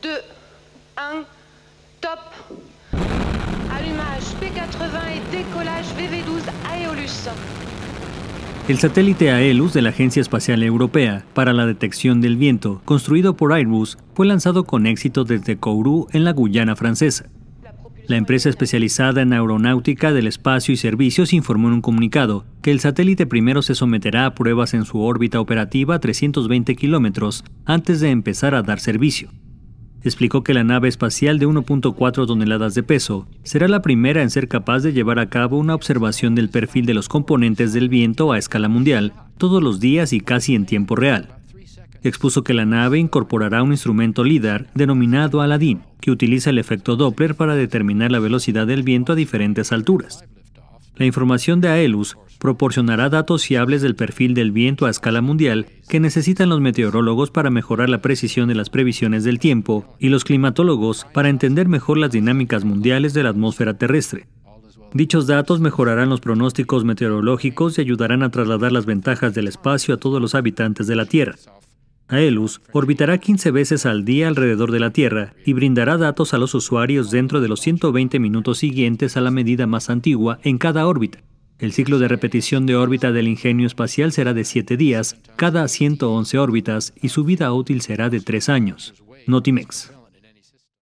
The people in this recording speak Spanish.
3, 2, 1, top Allumage P80 et décollage VV12 Aeolus. El satélite Aelus de la Agencia Espacial Europea para la detección del viento, construido por Airbus, fue lanzado con éxito desde Kourou en la Guyana francesa. La empresa especializada en aeronáutica del espacio y servicios informó en un comunicado que el satélite primero se someterá a pruebas en su órbita operativa a 320 kilómetros antes de empezar a dar servicio. Explicó que la nave espacial de 1.4 toneladas de peso será la primera en ser capaz de llevar a cabo una observación del perfil de los componentes del viento a escala mundial todos los días y casi en tiempo real expuso que la nave incorporará un instrumento LIDAR denominado Aladdin, que utiliza el efecto Doppler para determinar la velocidad del viento a diferentes alturas. La información de AELUS proporcionará datos fiables del perfil del viento a escala mundial que necesitan los meteorólogos para mejorar la precisión de las previsiones del tiempo y los climatólogos para entender mejor las dinámicas mundiales de la atmósfera terrestre. Dichos datos mejorarán los pronósticos meteorológicos y ayudarán a trasladar las ventajas del espacio a todos los habitantes de la Tierra. Aelus orbitará 15 veces al día alrededor de la Tierra y brindará datos a los usuarios dentro de los 120 minutos siguientes a la medida más antigua en cada órbita. El ciclo de repetición de órbita del ingenio espacial será de 7 días, cada 111 órbitas, y su vida útil será de 3 años. Notimex.